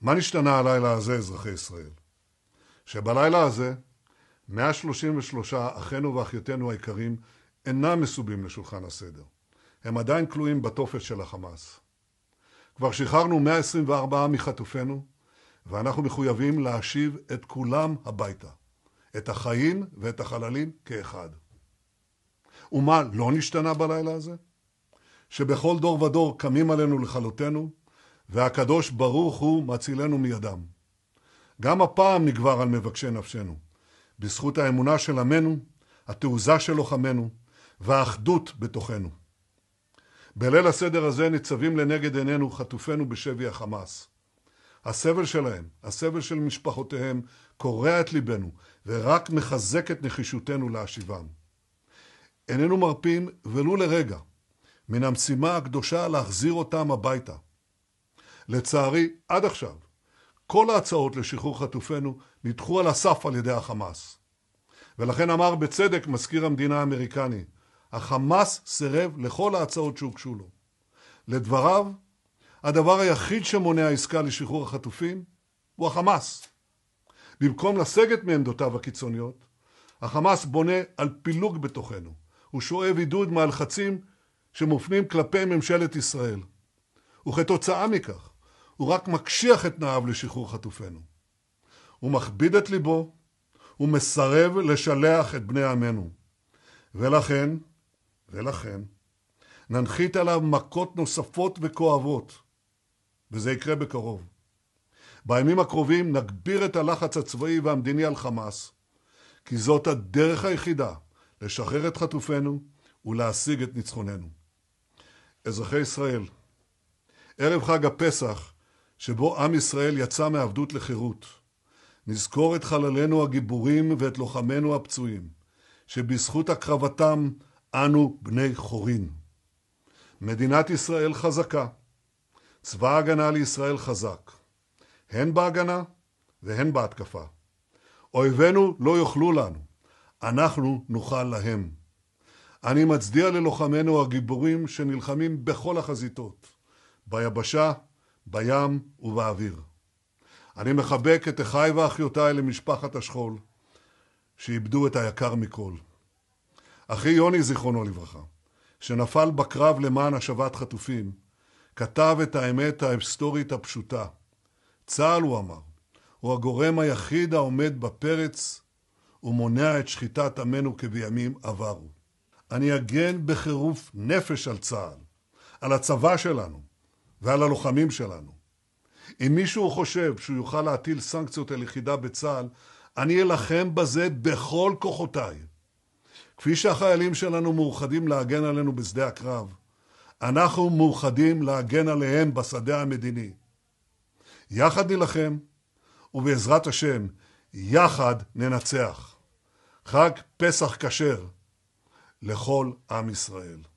מה נשתנה הלילה הזה, אזרחי ישראל? שבלילה הזה 133 אחינו ואחיותינו היקרים אינם מסובים לשולחן הסדר. הם עדיין כלואים בתופת של החמאס. כבר שחררנו 124 מחטופינו, ואנחנו מחויבים להשיב את כולם הביתה, את החיים ואת החללים כאחד. ומה לא נשתנה בלילה הזה? שבכל דור ודור קמים עלינו לכלותנו, והקדוש ברוך הוא מצילנו מידם. גם הפעם נגבר על מבקשי נפשנו. בזכות האמונה של עמנו, התעוזה של לוחמינו והאחדות בתוכנו. בליל הסדר הזה ניצבים לנגד עינינו חטופינו בשבי החמאס. הסבל שלהם, הסבל של משפחותיהם, קורע את ליבנו ורק מחזק את נחישותנו להשיבם. איננו מרפים ולו לרגע מן המשימה הקדושה להחזיר אותם הביתה. לצערי, עד עכשיו, כל ההצעות לשחרור חטופינו נדחו על הסף על ידי החמאס. ולכן אמר בצדק מזכיר המדינה האמריקני, החמאס סירב לכל ההצעות שהוגשו לו. לדבריו, הדבר היחיד שמונע עסקה לשחרור החטופים הוא החמאס. במקום לסגת מעמדותיו הקיצוניות, החמאס בונה על פילוג בתוכנו. הוא שואב עידוד מהלחצים שמופנים כלפי ממשלת ישראל. וכתוצאה מכך, הוא רק מקשיח את תנאיו לשחרור חטופינו. הוא מכביד את ליבו, הוא מסרב לשלח את בני עמנו. ולכן, ולכן, ננחית עליו מכות נוספות וכואבות, וזה יקרה בקרוב. בימים הקרובים נגביר את הלחץ הצבאי והמדיני על חמאס, כי זאת הדרך היחידה לשחרר את חטופינו ולהשיג את ניצחוננו. אזרחי ישראל, ערב חג הפסח שבו עם ישראל יצא מעבדות לחירות. נזכור את חללינו הגיבורים ואת לוחמינו הפצועים, שבזכות הקרבתם אנו בני חורין. מדינת ישראל חזקה. צבא ההגנה לישראל חזק. הן בהגנה והן בהתקפה. אויבינו לא יאכלו לנו, אנחנו נוכל להם. אני מצדיע ללוחמינו הגיבורים שנלחמים בכל החזיתות, ביבשה, בים ובאוויר. אני מחבק את אחיי ואחיותיי למשפחת השכול, שאיבדו את היקר מכל. אחי יוני, זיכרונו לברכה, שנפל בקרב למען השבת חטופים, כתב את האמת ההיסטורית הפשוטה. צה"ל, הוא אמר, הוא הגורם היחיד העומד בפרץ ומונע את שחיטת עמנו כבימים עברו. אני אגן בחירוף נפש על צה"ל, על הצבא שלנו, ועל הלוחמים שלנו. אם מישהו חושב שהוא יוכל להטיל סנקציות על יחידה בצה"ל, אני אלחם בזה בכל כוחותיי. כפי שהחיילים שלנו מאוחדים להגן עלינו בשדה הקרב, אנחנו מאוחדים להגן עליהם בשדה המדיני. יחד נילחם, ובעזרת השם, יחד ננצח. חג פסח כשר לכל עם ישראל.